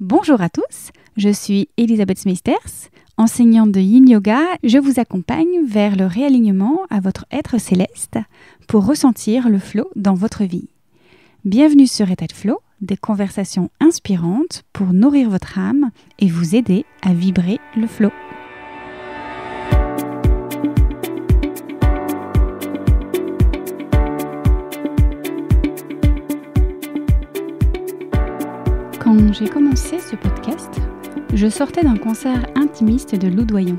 Bonjour à tous, je suis Elisabeth Smithers, enseignante de Yin Yoga. Je vous accompagne vers le réalignement à votre être céleste pour ressentir le flot dans votre vie. Bienvenue sur État de Flow, des conversations inspirantes pour nourrir votre âme et vous aider à vibrer le flot. j'ai commencé ce podcast, je sortais d'un concert intimiste de Loudoyon.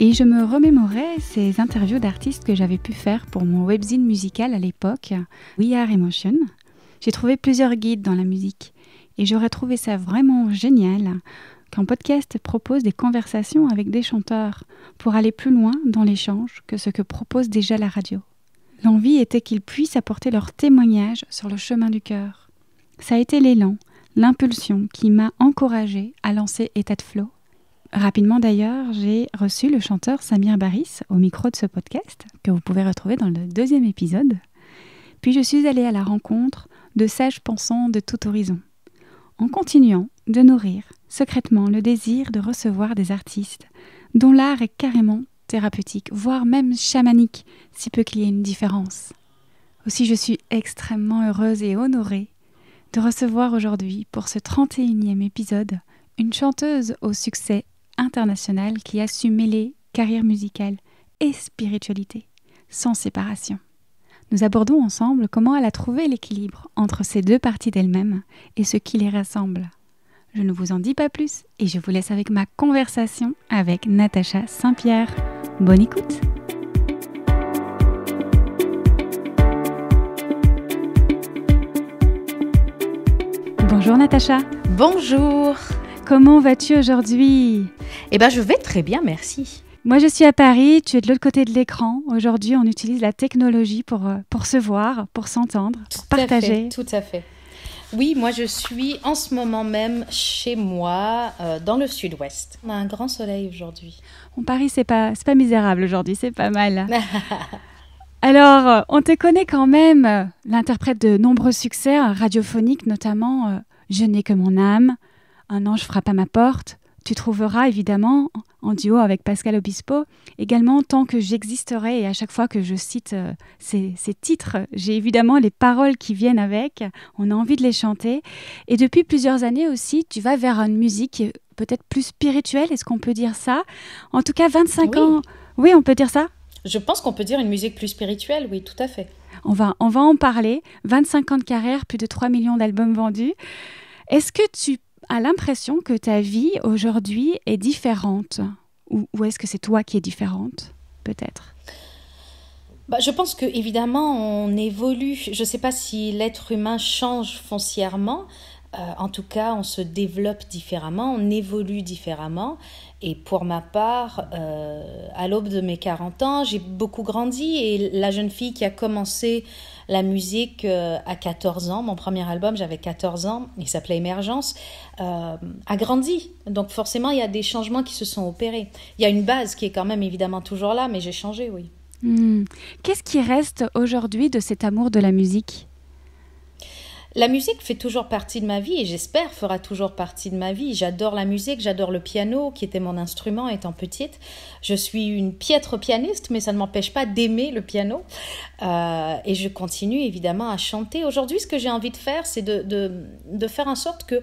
Et je me remémorais ces interviews d'artistes que j'avais pu faire pour mon webzine musical à l'époque, We Are Emotion. J'ai trouvé plusieurs guides dans la musique et j'aurais trouvé ça vraiment génial qu'un podcast propose des conversations avec des chanteurs pour aller plus loin dans l'échange que ce que propose déjà la radio. L'envie était qu'ils puissent apporter leur témoignage sur le chemin du cœur. Ça a été l'élan l'impulsion qui m'a encouragée à lancer État de Flow. Rapidement d'ailleurs, j'ai reçu le chanteur Samir Baris au micro de ce podcast, que vous pouvez retrouver dans le deuxième épisode. Puis je suis allée à la rencontre de sages pensants de tout horizon, en continuant de nourrir secrètement le désir de recevoir des artistes dont l'art est carrément thérapeutique, voire même chamanique, si peu qu'il y ait une différence. Aussi je suis extrêmement heureuse et honorée de recevoir aujourd'hui pour ce 31e épisode une chanteuse au succès international qui a su mêler carrière musicale et spiritualité sans séparation. Nous abordons ensemble comment elle a trouvé l'équilibre entre ces deux parties d'elle-même et ce qui les rassemble. Je ne vous en dis pas plus et je vous laisse avec ma conversation avec Natacha Saint-Pierre. Bonne écoute! Bonjour Natacha. Bonjour. Comment vas-tu aujourd'hui Eh bien, je vais très bien, merci. Moi, je suis à Paris, tu es de l'autre côté de l'écran. Aujourd'hui, on utilise la technologie pour, euh, pour se voir, pour s'entendre, pour partager. tout à fait. Oui, moi je suis en ce moment même chez moi, euh, dans le sud-ouest. On a un grand soleil aujourd'hui. En Paris, c'est pas, pas misérable aujourd'hui, c'est pas mal. Alors, on te connaît quand même, l'interprète de nombreux succès hein, radiophoniques, notamment euh, je n'ai que mon âme, un ange frappe à ma porte. Tu trouveras évidemment en duo avec Pascal Obispo. Également, tant que j'existerai, et à chaque fois que je cite euh, ces, titres, j'ai évidemment les paroles qui viennent avec, on a envie de les chanter. Et depuis plusieurs années aussi, tu vas vers une musique peut-être plus spirituelle, est-ce qu'on peut dire ça En tout cas, 25 ans, oui, on peut dire ça Je pense qu'on peut dire une musique plus spirituelle, oui, tout à fait. On va, on va en parler. 25 ans de carrière, plus de 3 millions d'albums vendus. Est-ce que tu as l'impression que ta vie aujourd'hui est différente Ou, est-ce que c'est toi qui es différente, peut-être bah, je pense que évidemment on évolue. Je ne sais pas si l'être humain change foncièrement. Euh, en tout cas, on se développe différemment, on évolue différemment. Et pour ma part, euh, à l'aube de mes 40 ans, j'ai beaucoup grandi et la jeune fille qui a commencé la musique euh, à 14 ans, mon premier album, j'avais 14 ans, il s'appelait Émergence, euh, a grandi. Donc forcément, il y a des changements qui se sont opérés. Il y a une base qui est quand même évidemment toujours là, mais j'ai changé, oui. Hmm. Qu'est-ce qui reste aujourd'hui de cet amour de la musique la musique fait toujours partie de ma vie et j'espère fera toujours partie de ma vie. J'adore la musique, j'adore le piano qui était mon instrument étant petite. Je suis une piètre pianiste, mais ça ne m'empêche pas d'aimer le piano. Euh, et je continue évidemment à chanter. Aujourd'hui, ce que j'ai envie de faire, c'est de, faire en sorte que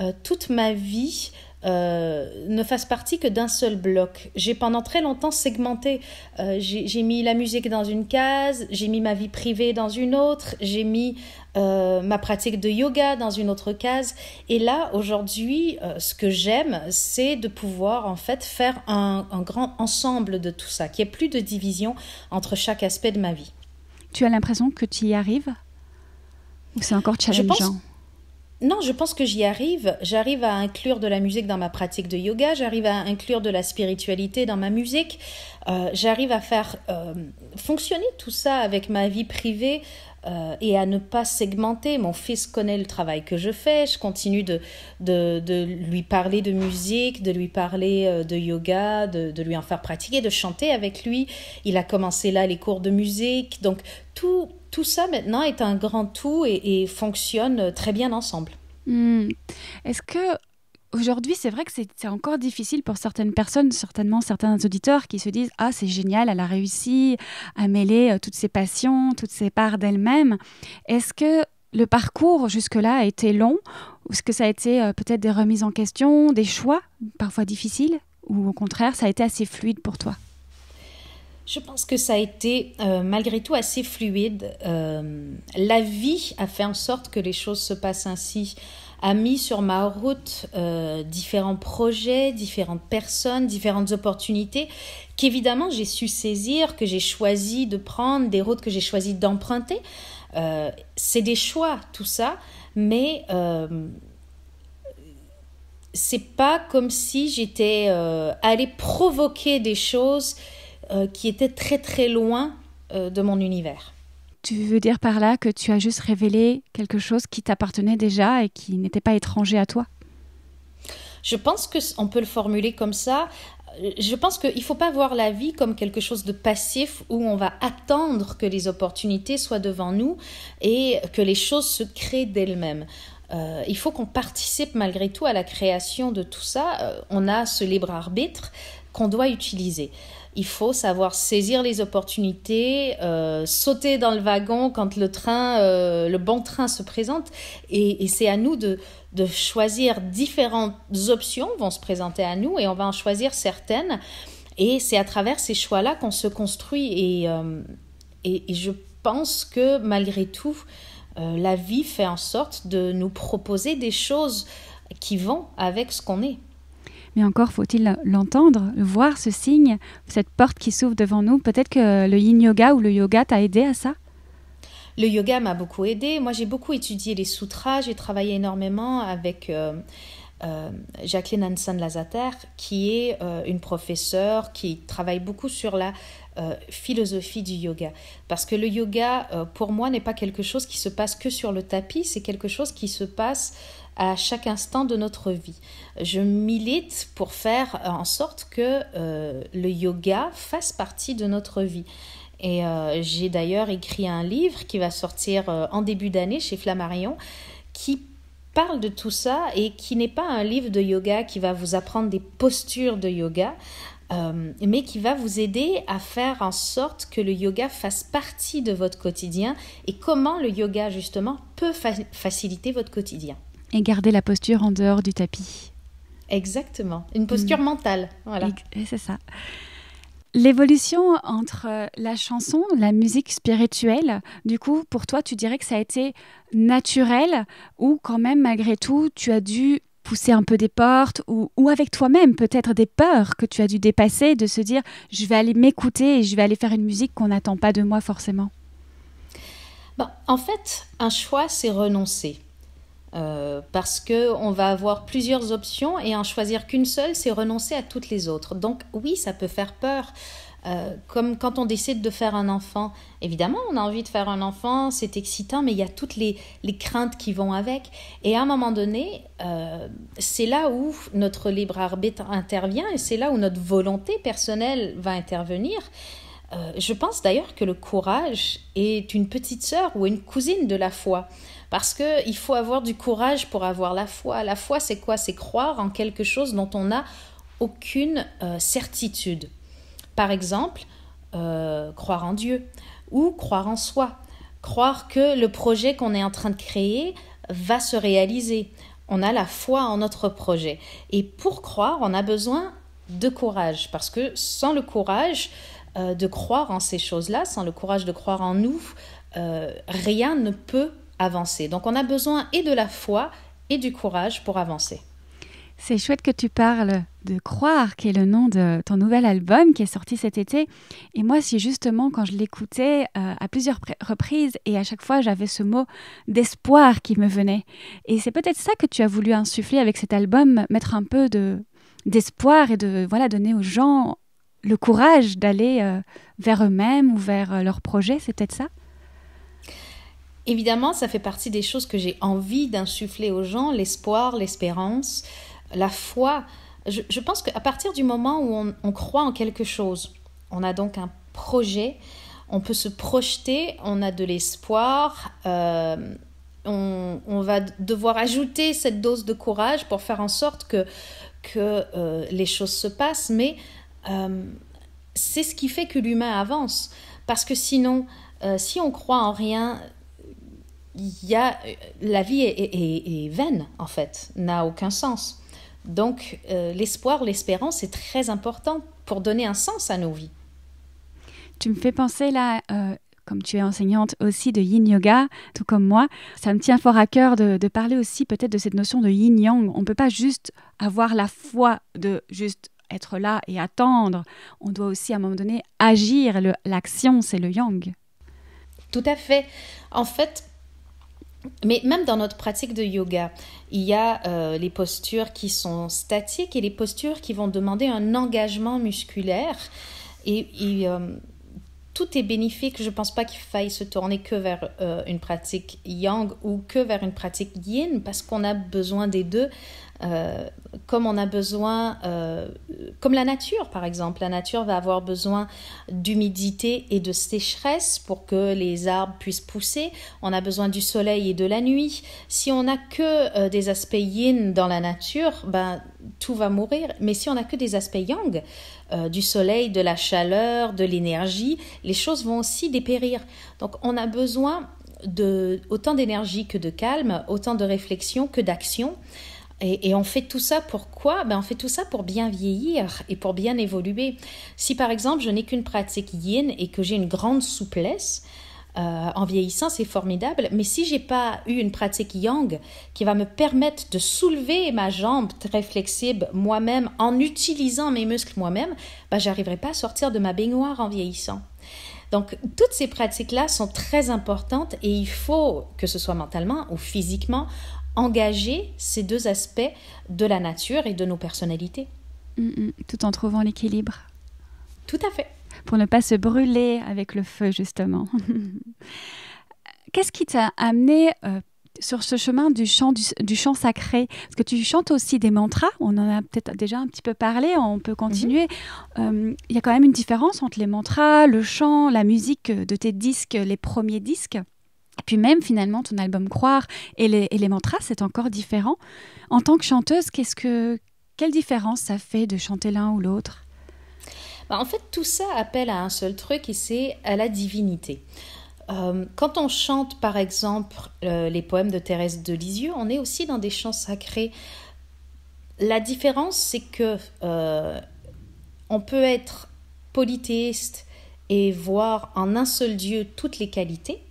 euh, toute ma vie euh, ne fasse partie que d'un seul bloc. J'ai pendant très longtemps segmenté. Euh, j'ai mis la musique dans une case, j'ai mis ma vie privée dans une autre, j'ai mis euh, ma pratique de yoga dans une autre case. Et là, aujourd'hui, ce que j'aime, c'est de pouvoir en fait faire un, un grand ensemble de tout ça, qu'il n'y ait plus de division entre chaque aspect de ma vie. Tu as l'impression que tu y arrives Ou c'est encore challengeant non, je pense que j'y arrive. J'arrive à inclure de la musique dans ma pratique de yoga, j'arrive à inclure de la spiritualité dans ma musique, euh, j'arrive à faire euh, fonctionner tout ça avec ma vie privée. Euh, et à ne pas segmenter. Mon fils connaît le travail que je fais, je continue de, lui parler de musique, de lui parler de yoga, de, de, lui en faire pratiquer, de chanter avec lui. Il a commencé là les cours de musique, donc tout, tout ça maintenant est un grand tout et, fonctionne euh, très bien ensemble. Hmm. Est-ce que aujourd'hui, c'est vrai que c'est encore difficile pour certaines personnes, certainement certains auditeurs qui se disent Ah, c'est génial, elle a réussi à mêler euh, toutes ses passions, toutes ses parts d'elle-même. Est-ce que le parcours jusque-là a été long Est-ce que ça a été euh, peut-être des remises en question, des choix parfois difficiles Ou au contraire, ça a été assez fluide pour toi je pense que ça a été euh, malgré tout assez fluide. Euh, la vie a fait en sorte que les choses se passent ainsi, a mis sur ma route euh, différents projets, différentes personnes, différentes opportunités qu'évidemment j'ai su saisir, que j'ai choisi de prendre, des routes que j'ai choisi d'emprunter. c'est des choix, tout ça, mais c'est pas comme si j'étais allée provoquer des choses euh, qui était très très loin euh, de mon univers. Tu veux dire par là que tu as juste révélé quelque chose qui t'appartenait déjà et qui n'était pas étranger à toi Je pense qu'on peut le formuler comme ça. Euh, je pense qu'il ne faut pas voir la vie comme quelque chose de passif où on va attendre que les opportunités soient devant nous et que les choses se créent d'elles-mêmes. il faut qu'on participe malgré tout à la création de tout ça. on a ce libre arbitre qu'on doit utiliser il faut savoir saisir les opportunités, euh, sauter dans le wagon quand le train, euh, le bon train se présente. Et, c'est à nous de, choisir différentes options vont se présenter à nous et on va en choisir certaines. Et c'est à travers ces choix-là qu'on se construit. et, euh, et, je pense que malgré tout, la vie fait en sorte de nous proposer des choses qui vont avec ce qu'on est. Mais encore faut-il l'entendre, voir ce signe, cette porte qui s'ouvre devant nous. Peut-être que le yin yoga ou le yoga t'a aidé à ça le yoga m'a beaucoup aidé. Moi, j'ai beaucoup étudié les sutras. J'ai travaillé énormément avec euh, euh, Jacqueline Hansen Lazater, qui est euh, une professeure qui travaille beaucoup sur la philosophie du yoga. Parce que le yoga, pour moi, n'est pas quelque chose qui se passe que sur le tapis. C'est quelque chose qui se passe à chaque instant de notre vie. Je milite pour faire euh, en sorte que euh, le yoga fasse partie de notre vie. Et euh, j'ai d'ailleurs écrit un livre qui va sortir en début d'année chez Flammarion qui parle de tout ça et qui n'est pas un livre de yoga qui va vous apprendre des postures de yoga, mais qui va vous aider à faire en sorte que le yoga fasse partie de votre quotidien et comment le yoga justement peut faciliter votre quotidien. Et garder la posture en dehors du tapis. Exactement, une posture mm. mentale. Voilà. Eh, c'est ça. L'évolution entre la chanson, la musique spirituelle, du coup, pour toi, tu dirais que ça a été naturel ou quand même, malgré tout, tu as dû pousser un peu des portes ou, avec toi-même peut-être des peurs que tu as dû dépasser, de se dire je vais aller m'écouter et je vais aller faire une musique qu'on n'attend pas de moi forcément bah, En fait, un choix, c'est renoncer. Euh, parce qu'on va avoir plusieurs options et en choisir qu'une seule, c'est renoncer à toutes les autres. Donc oui, ça peut faire peur. Euh, comme quand on décide de faire un enfant, évidemment, on a envie de faire un enfant, c'est excitant, mais il y a toutes les, craintes qui vont avec. Et à un moment donné, euh, c'est là où notre libre arbitre intervient et c'est là où notre volonté personnelle va intervenir. je pense d'ailleurs que le courage est une petite sœur ou une cousine de la foi. Parce que il faut avoir du courage pour avoir la foi. La foi, c'est quoi C'est croire en quelque chose dont on n'a aucune euh, certitude. Par exemple, euh, croire en Dieu ou croire en soi. Croire que le projet qu'on est en train de créer va se réaliser. On a la foi en notre projet. Et pour croire, on a besoin de courage. Parce que sans le courage, euh, de croire en ces choses-là, sans le courage de croire en nous, rien ne peut avancer. Donc on a besoin et de la foi et du courage pour avancer. C'est chouette que tu parles de Croire, qui est le nom de ton nouvel album qui est sorti cet été. Et moi, si justement, quand je l'écoutais euh, à plusieurs reprises, et à chaque fois, j'avais ce mot d'espoir qui me venait. Et c'est peut-être ça que tu as voulu insuffler avec cet album, mettre un peu d'espoir et de voilà donner aux gens le courage d'aller euh, vers eux-mêmes ou vers euh, leurs projets. C'est peut-être ça Évidemment, ça fait partie des choses que j'ai envie d'insuffler aux gens, l'espoir, l'espérance, la foi. Je, pense qu'à partir du moment où on, croit en quelque chose, on a donc un projet, on peut se projeter, on a de l'espoir, euh, on, va devoir ajouter cette dose de courage pour faire en sorte que, euh, les choses se passent, mais euh, c'est ce qui fait que l'humain avance. Parce que sinon, si on croit en rien, la vie est, vaine, en fait, n'a aucun sens. Donc euh, l'espoir, l'espérance est très important pour donner un sens à nos vies. Tu me fais penser là, euh, comme tu es enseignante aussi de yin yoga, tout comme moi, ça me tient fort à cœur de, de parler aussi peut-être de cette notion de yin yang. On ne peut pas juste avoir la foi de juste être là et attendre. On doit aussi à un moment donné agir. L'action, c'est le yang. Tout à fait. En fait, mais même dans notre pratique de yoga, il y a euh, les postures qui sont statiques et les postures qui vont demander un engagement musculaire. Et, euh, tout est bénéfique. Je ne pense pas qu'il faille se tourner que vers euh, une pratique yang ou que vers une pratique yin parce qu'on a besoin des deux. Euh, comme on a besoin, euh, comme la nature par exemple, la nature va avoir besoin d'humidité et de sécheresse pour que les arbres puissent pousser, on a besoin du soleil et de la nuit. Si on n'a que euh, des aspects yin dans la nature, ben, tout va mourir, mais si on n'a que des aspects yang, du soleil, de la chaleur, de l'énergie, les choses vont aussi dépérir. Donc on a besoin de autant d'énergie que de calme, autant de réflexion que d'action. Et, on fait tout ça pour quoi ben, On fait tout ça pour bien vieillir et pour bien évoluer. Si par exemple je n'ai qu'une pratique yin et que j'ai une grande souplesse, euh, en vieillissant, c'est formidable. Mais si j'ai pas eu une pratique yang qui va me permettre de soulever ma jambe très flexible moi-même en utilisant mes muscles moi-même, ben, j'arriverai pas à sortir de ma baignoire en vieillissant. Donc, toutes ces pratiques-là sont très importantes et il faut, que ce soit mentalement ou physiquement, engager ces deux aspects de la nature et de nos personnalités. Mm, mm. tout en trouvant l'équilibre. Tout à fait. Pour ne pas se brûler avec le feu, justement. Qu'est-ce qui t'a amené euh, sur ce chemin du chant, du, chant sacré Parce que tu chantes aussi des mantras, on en a peut-être déjà un petit peu parlé, on peut continuer. Mhm. Euh, il y a quand même une différence entre les mantras, le chant, la musique de tes disques, les premiers disques. Puis même finalement, ton album Croire et les, mantras, c'est encore différent. En tant que chanteuse, quelle différence ça fait de chanter l'un ou l'autre bah, En fait, tout ça appelle à un seul truc et c'est à la divinité. Euh, quand on chante par exemple euh, les poèmes de Thérèse de Lisieux, on est aussi dans des chants sacrés. La différence, c'est que euh, on peut être polythéiste et voir en un seul Dieu toutes les qualités,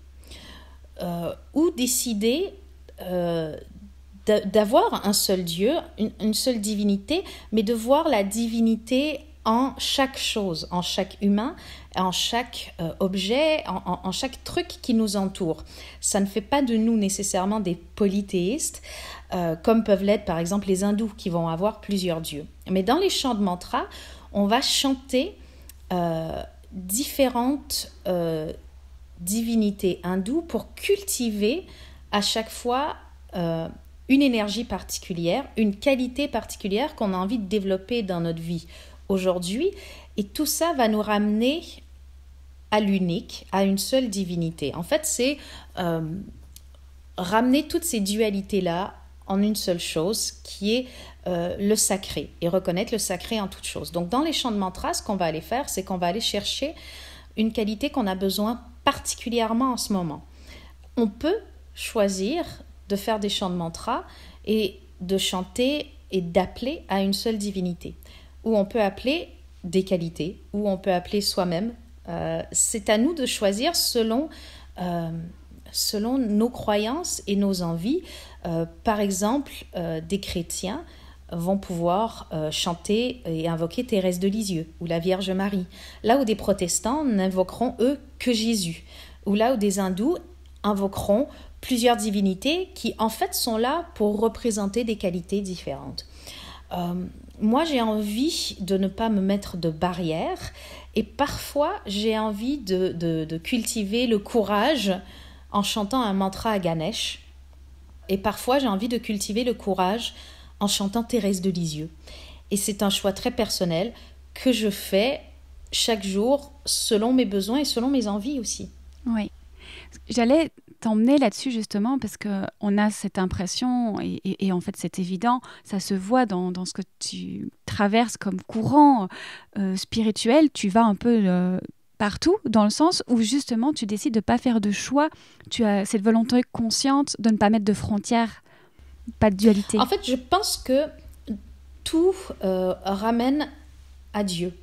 euh, ou décider euh, d'avoir un seul Dieu, une, seule divinité, mais de voir la divinité en chaque chose, en chaque humain, en chaque euh, objet, en, chaque truc qui nous entoure. Ça ne fait pas de nous nécessairement des polythéistes, comme peuvent l'être par exemple les hindous qui vont avoir plusieurs dieux. Mais dans les chants de mantra, on va chanter différentes divinité hindoue pour cultiver à chaque fois euh, une énergie particulière, une qualité particulière qu'on a envie de développer dans notre vie aujourd'hui. Et tout ça va nous ramener à l'unique, à une seule divinité. En fait, c'est euh, ramener toutes ces dualités-là en une seule chose qui est euh, le sacré et reconnaître le sacré en toute chose. Donc dans les champs de mantras, ce qu'on va aller faire, c'est qu'on va aller chercher une qualité qu'on a besoin particulièrement en ce moment. On peut choisir de faire des chants de mantra et de chanter et d'appeler à une seule divinité, ou on peut appeler des qualités, ou on peut appeler soi-même. Euh, c'est à nous de choisir selon, euh, selon nos croyances et nos envies. Euh, par exemple, des chrétiens vont pouvoir euh, chanter et invoquer Thérèse de Lisieux ou la Vierge Marie, là où des protestants n'invoqueront eux que Jésus, ou là où des hindous invoqueront plusieurs divinités qui en fait sont là pour représenter des qualités différentes. Euh, moi j'ai envie de ne pas me mettre de barrière et parfois j'ai envie de cultiver le courage en chantant un mantra à Ganesh et parfois j'ai envie de cultiver le courage en chantant Thérèse de Lisieux. Et c'est un choix très personnel que je fais chaque jour selon mes besoins et selon mes envies aussi. Oui. J'allais t'emmener là-dessus justement parce que on a cette impression et, en fait c'est évident, ça se voit dans, ce que tu traverses comme courant euh, spirituel, tu vas un peu euh, partout dans le sens où justement tu décides de ne pas faire de choix, tu as cette volonté consciente de ne pas mettre de frontières pas En fait, je pense que tout euh, ramène à Dieu.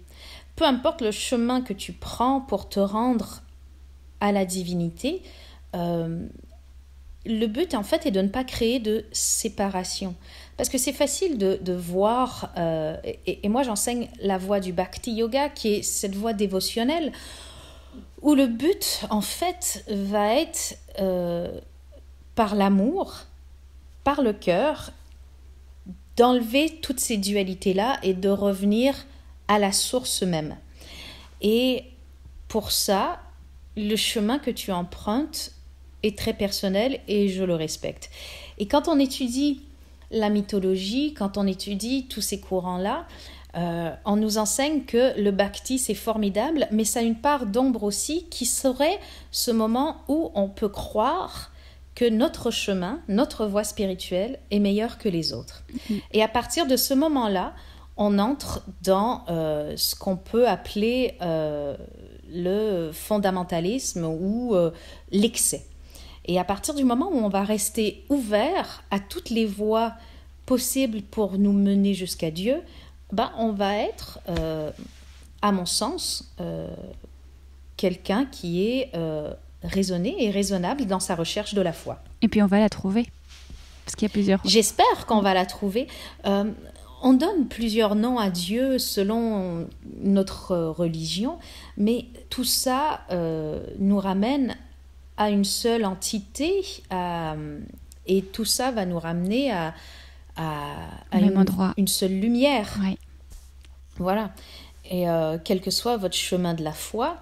Peu importe le chemin que tu prends pour te rendre à la divinité, euh, le but en fait est de ne pas créer de séparation. Parce que c'est facile de, voir, euh, et, moi j'enseigne la voie du bhakti yoga, qui est cette voie dévotionnelle, où le but en fait va être par l'amour le cœur, d'enlever toutes ces dualités-là et de revenir à la source même. Et pour ça, le chemin que tu empruntes est très personnel et je le respecte. Et quand on étudie la mythologie, quand on étudie tous ces courants-là, euh, on nous enseigne que le bhakti est formidable, mais ça a une part d'ombre aussi qui serait ce moment où on peut croire que notre chemin, notre voie spirituelle est meilleure que les autres. Mhm. Et à partir de ce moment-là, on entre dans euh, ce qu'on peut appeler euh, le fondamentalisme ou euh, l'excès. Et à partir du moment où on va rester ouvert à toutes les voies possibles pour nous mener jusqu'à Dieu, ben, on va être, à mon sens, quelqu'un qui est raisonné et raisonnable dans sa recherche de la foi. Et puis on va la trouver, parce qu'il y a plusieurs. J'espère qu'on va la trouver. Euh, on donne plusieurs noms à Dieu selon notre euh, religion, mais tout ça euh, nous ramène à une seule entité, et tout ça va nous ramener à, à, une, endroit. une seule lumière. Voilà. Et quel que soit votre chemin de la foi,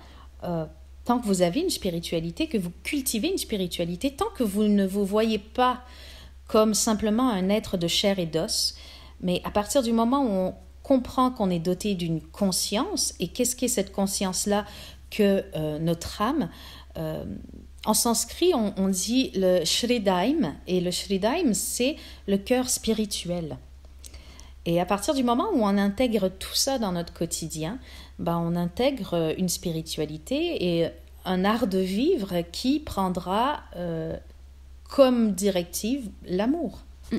tant que vous avez une spiritualité, que vous cultivez une spiritualité, tant que vous ne vous voyez pas comme simplement un être de chair et d'os, mais à partir du moment où on comprend qu'on est doté d'une conscience, et qu'est-ce qu'est cette conscience-là que euh, notre âme euh, en sanskrit, on, dit le Shridaim, et le Shridaim, c'est le cœur spirituel. Et à partir du moment où on intègre tout ça dans notre quotidien, bah, on intègre euh, une spiritualité et un art de vivre qui prendra euh, comme directive l'amour. Mm.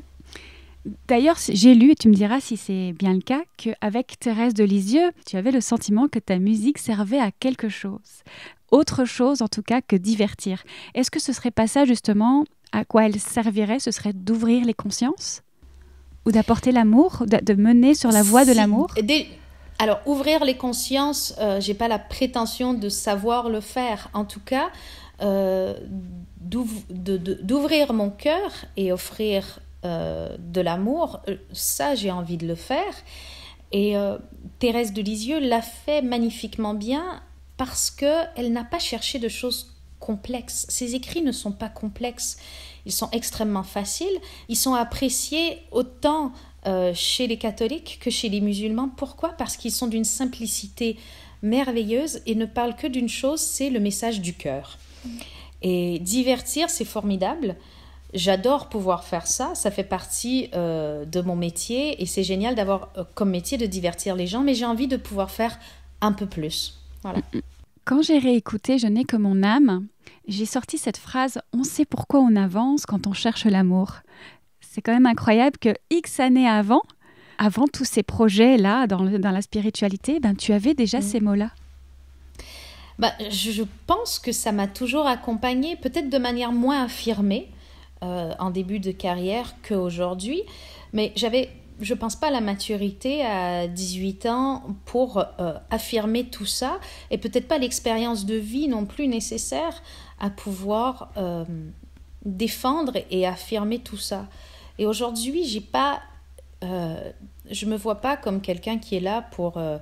D'ailleurs, j'ai lu, et tu me diras si c'est bien le cas, qu'avec Thérèse de Lisieux, tu avais le sentiment que ta musique servait à quelque chose. Autre chose, en tout cas, que divertir. Est-ce que ce serait pas ça, justement, à quoi elle servirait Ce serait d'ouvrir les consciences Ou d'apporter l'amour De mener sur la voie de l'amour alors, ouvrir les consciences, je euh, j'ai pas la prétention de savoir le faire. En tout cas, euh, d'ouvrir mon cœur et offrir euh, de l'amour, ça, j'ai envie de le faire. Et Thérèse de Lisieux l'a fait magnifiquement bien parce que elle n'a pas cherché de choses complexes. Ses écrits ne sont pas complexes. Ils sont extrêmement faciles. Ils sont appréciés autant euh, chez les catholiques que chez les musulmans. Pourquoi Parce qu'ils sont d'une simplicité merveilleuse et ne parlent que d'une chose, c'est le message du cœur. Et divertir, c'est formidable. J'adore pouvoir faire ça, ça fait partie euh, de mon métier et c'est génial d'avoir euh, comme métier de divertir les gens, mais j'ai envie de pouvoir faire un peu plus. Mm, mm. Quand j'ai réécouté Je n'ai que mon âme, j'ai sorti cette phrase On sait pourquoi on avance quand on cherche l'amour. C'est quand même incroyable que X années avant, avant tous ces projets-là dans, la spiritualité, ben, tu avais déjà mm. ces mots-là. Bah, je, pense que ça m'a toujours accompagnée, peut-être de manière moins affirmée euh, en début de carrière qu'aujourd'hui, mais j'avais, je pense pas, la maturité à 18 ans pour euh, affirmer tout ça, et peut-être pas l'expérience de vie non plus nécessaire à pouvoir euh, défendre et affirmer tout ça. Et aujourd'hui, j'ai pas, euh, je me vois pas comme quelqu'un qui est là pour euh,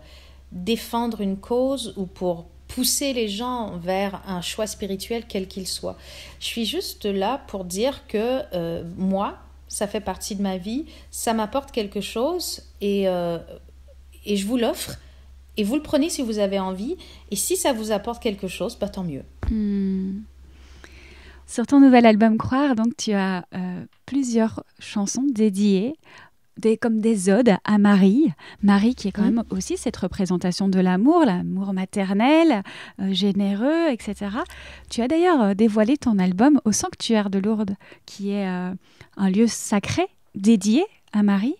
défendre une cause ou pour pousser les gens vers un choix spirituel quel qu'il soit. Je suis juste là pour dire que euh, moi, ça fait partie de ma vie, ça m'apporte quelque chose et, et je vous l'offre. Et vous le prenez si vous avez envie. Et si ça vous apporte quelque chose, pas bah, tant mieux. Hmm. Sur ton nouvel album Croire, donc tu as euh, plusieurs chansons dédiées comme des odes à Marie. Marie qui est quand même aussi cette représentation de l'amour, l'amour maternel, euh, généreux, etc. Tu as d'ailleurs euh, dévoilé ton album au Sanctuaire de Lourdes, qui est un lieu sacré dédié à Marie.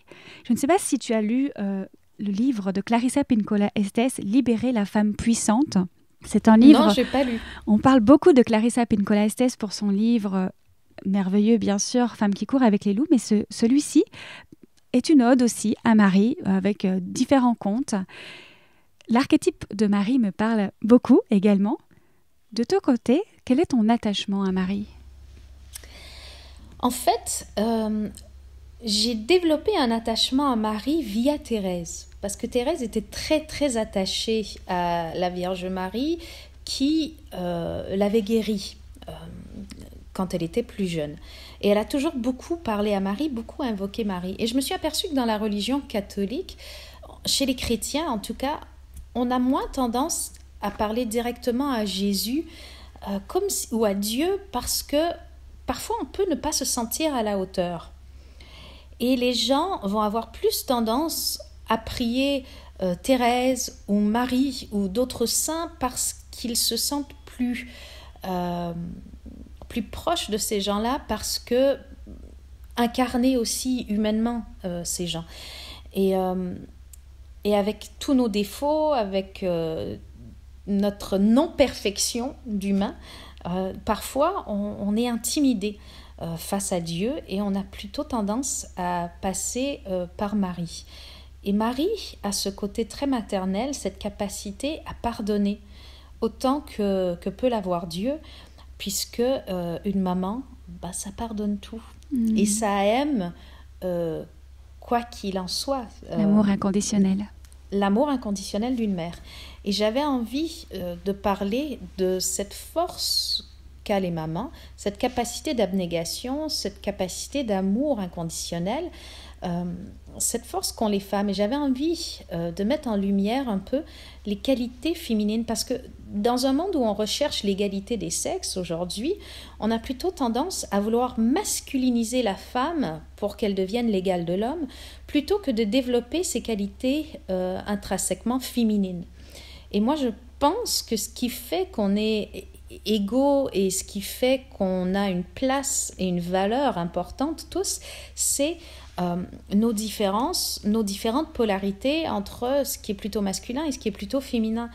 Je ne sais pas si tu as lu le livre de Clarissa Pincola Estes, Libérer la femme puissante. C'est un livre. Non, j'ai pas lu. On parle beaucoup de Clarissa Pinkola Estes pour son livre euh, merveilleux, bien sûr, Femme qui court avec les loups, mais celui-ci est une ode aussi à Marie, avec euh, différents contes. L'archétype de Marie me parle beaucoup également. De ton côté, quel est ton attachement à Marie En fait, euh, j'ai développé un attachement à Marie via Thérèse parce que Thérèse était très très attachée à la Vierge Marie qui euh, l'avait guérie euh, quand elle était plus jeune. Et elle a toujours beaucoup parlé à Marie, beaucoup invoqué Marie. Et je me suis aperçue que dans la religion catholique, chez les chrétiens en tout cas, on a moins tendance à parler directement à Jésus euh, comme ou à Dieu parce que parfois on peut ne pas se sentir à la hauteur. Et les gens vont avoir plus tendance à prier euh, Thérèse ou Marie ou d'autres saints parce qu'ils se sentent plus, euh, plus proches de ces gens-là, parce que incarner aussi humainement euh, ces gens. Et, et avec tous nos défauts, avec notre non-perfection d'humain, parfois on, on, est intimidé face à Dieu et on a plutôt tendance à passer par Marie. Et Marie a ce côté très maternel, cette capacité à pardonner autant que, peut l'avoir Dieu, puisque euh, une maman, bah, ça pardonne tout. Mm. Et ça aime, euh, quoi qu'il en soit. Euh, l'amour inconditionnel. L'amour inconditionnel d'une mère. Et j'avais envie de parler de cette force qu'a les mamans, cette capacité d'abnégation, cette capacité d'amour inconditionnel, euh, cette force qu'ont les femmes. Et j'avais envie euh, de mettre en lumière un peu les qualités féminines, parce que dans un monde où on recherche l'égalité des sexes aujourd'hui, on a plutôt tendance à vouloir masculiniser la femme pour qu'elle devienne l'égale de l'homme, plutôt que de développer ses qualités euh, intrinsèquement féminines. Et moi, je pense que ce qui fait qu'on est égaux et ce qui fait qu'on a une place et une valeur importante tous, c'est euh, nos différences, nos différentes polarités entre ce qui est plutôt masculin et ce qui est plutôt féminin.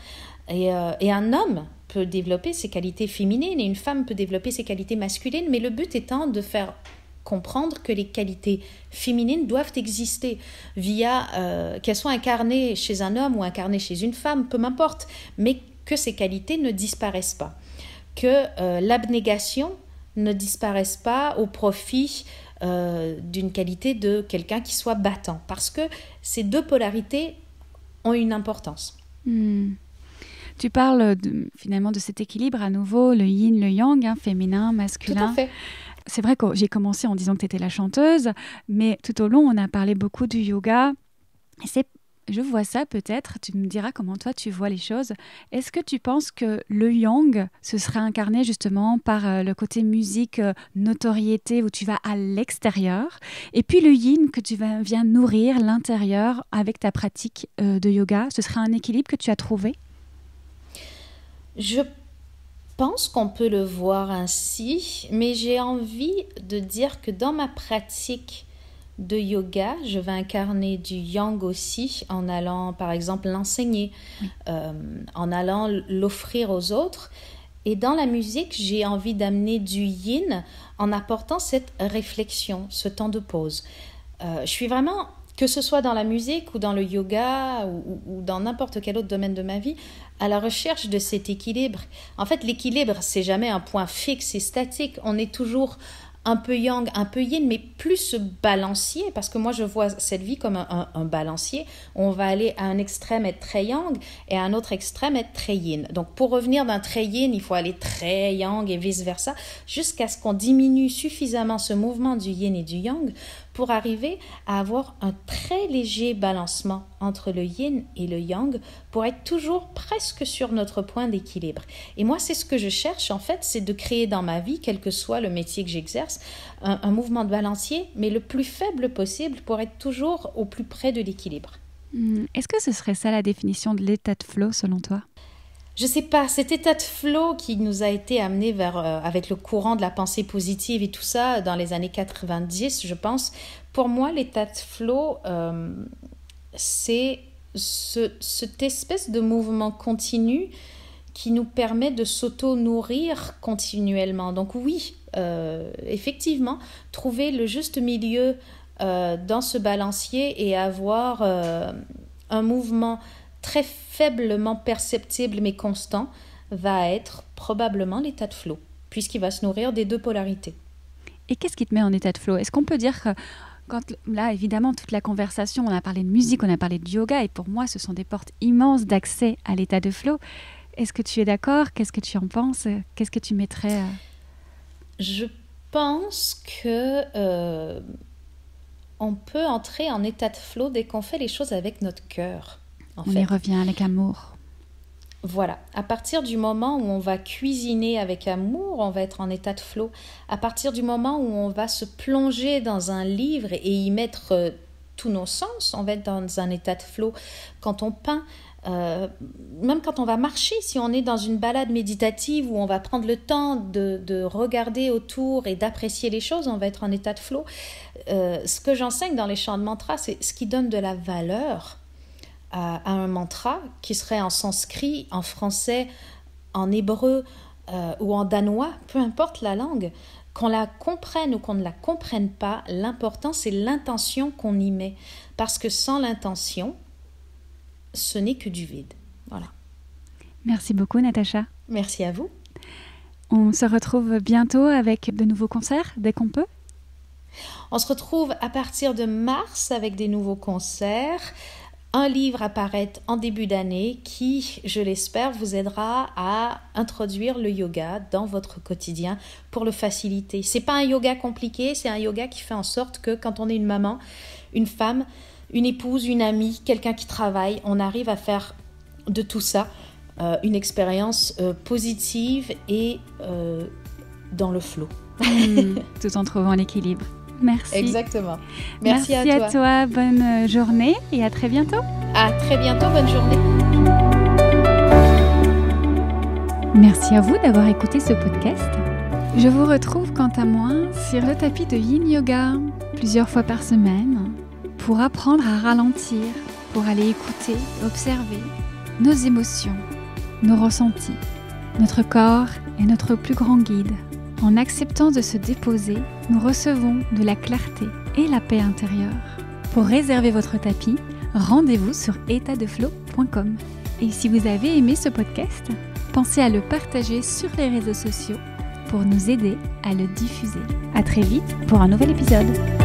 Euh, et, un homme peut développer ses qualités féminines et une femme peut développer ses qualités masculines, mais le but étant de faire comprendre que les qualités féminines doivent exister via euh, qu'elles soient incarnées chez un homme ou incarnées chez une femme, peu m'importe, mais que ces qualités ne disparaissent pas, que l'abnégation ne disparaisse pas au profit euh, d'une qualité de quelqu'un qui soit battant, parce que ces deux polarités ont une importance. Hmm. Tu parles finalement de cet équilibre à nouveau, le yin, le yang, hein, féminin, masculin. Tout à fait. C'est vrai que j'ai commencé en disant que tu étais la chanteuse, mais tout au long, on a parlé beaucoup du yoga. Et c'est je vois ça peut-être, tu me diras comment toi tu vois les choses. Est-ce que tu penses que le yang se serait incarné justement par euh, le côté musique, euh, notoriété, où tu vas à l'extérieur, et puis le yin que tu viens nourrir l'intérieur avec ta pratique euh, de yoga Ce sera un équilibre que tu as trouvé Je pense qu'on peut le voir ainsi, mais j'ai envie de dire que dans ma pratique, de yoga, je vais incarner du yang aussi en allant par exemple l'enseigner, euh, en allant l'offrir aux autres. Et dans la musique, j'ai envie d'amener du yin en apportant cette réflexion, ce temps de pause. Euh, je suis vraiment, que ce soit dans la musique ou dans le yoga ou, ou dans n'importe quel autre domaine de ma vie, à la recherche de cet équilibre. En fait, l'équilibre, c'est jamais un point fixe et statique. On est toujours un peu yang, un peu yin, mais plus balancier, parce que moi je vois cette vie comme un, balancier. On va aller à un extrême être très yang et à un autre extrême être très yin. Donc pour revenir d'un très yin, il faut aller très yang et vice-versa, jusqu'à ce qu'on diminue suffisamment ce mouvement du yin et du yang pour arriver à avoir un très léger balancement entre le yin et le yang pour être toujours presque sur notre point d'équilibre. Et moi, c'est ce que je cherche en fait, c'est de créer dans ma vie, quel que soit le métier que j'exerce, un, mouvement de balancier, mais le plus faible possible pour être toujours au plus près de l'équilibre. Hmm. Est-ce que ce serait ça la définition de l'état de flow selon toi je sais pas, cet état de flot qui nous a été amené vers, euh, avec le courant de la pensée positive et tout ça dans les années 90, je pense, pour moi, l'état de flot, euh, c'est cette espèce de mouvement continu qui nous permet de s'auto-nourrir continuellement. Donc oui, euh, effectivement, trouver le juste milieu dans ce balancier et avoir un mouvement très faiblement perceptible mais constant va être probablement l'état de flot, puisqu'il va se nourrir des deux polarités. Et qu'est-ce qui te met en état de flot Est-ce qu'on peut dire que quand, là, évidemment, toute la conversation, on a parlé de musique, on a parlé de yoga, et pour moi, ce sont des portes immenses d'accès à l'état de flot. Est-ce que tu es d'accord Qu'est-ce que tu en penses Qu'est-ce que tu mettrais euh Je pense que euh, on peut entrer en état de flot dès qu'on fait les choses avec notre cœur on y revient avec amour. Voilà, à partir du moment où on va cuisiner avec amour, on va être en état de flot. À partir du moment où on va se plonger dans un livre et y mettre euh, tous nos sens, on va être dans un état de flot. Quand on peint, euh, même quand on va marcher, si on est dans une balade méditative où on va prendre le temps de, regarder autour et d'apprécier les choses, on va être en état de flot. Euh, ce que j'enseigne dans les chants de mantra, c'est ce qui donne de la valeur euh, à, un mantra qui serait en sanskrit, en français, en hébreu euh, ou en danois, peu importe la langue, qu'on la comprenne ou qu'on ne la comprenne pas, l'important c'est l'intention qu'on y met. Parce que sans l'intention, ce n'est que du vide. Voilà. Merci beaucoup, Natacha. Merci à vous. On se retrouve bientôt avec de nouveaux concerts dès qu'on peut. On se retrouve à partir de mars avec des nouveaux concerts un livre apparaît en début d'année qui, je l'espère, vous aidera à introduire le yoga dans votre quotidien pour le faciliter. C'est pas un yoga compliqué, c'est un yoga qui fait en sorte que quand on est une maman, une femme, une épouse, une amie, quelqu'un qui travaille, on arrive à faire de tout ça euh, une expérience euh, positive et euh, dans le flot. Hmm. tout en trouvant l'équilibre merci. Exactement. Merci, à, toi. Bonne euh, journée et à très bientôt. À très bientôt. Bonne journée. Merci à vous d'avoir écouté ce podcast. Je vous retrouve quant à moi sur le tapis de Yin Yoga plusieurs fois par semaine pour apprendre à ralentir, pour aller écouter, observer nos émotions, nos ressentis. Notre corps est notre plus grand guide. En acceptant de se déposer, nous recevons de la clarté et la paix intérieure. Pour réserver votre tapis, rendez-vous sur étatdeflow.com. Et si vous avez aimé ce podcast, pensez à le partager sur les réseaux sociaux pour nous aider à le diffuser. À très vite pour un nouvel épisode.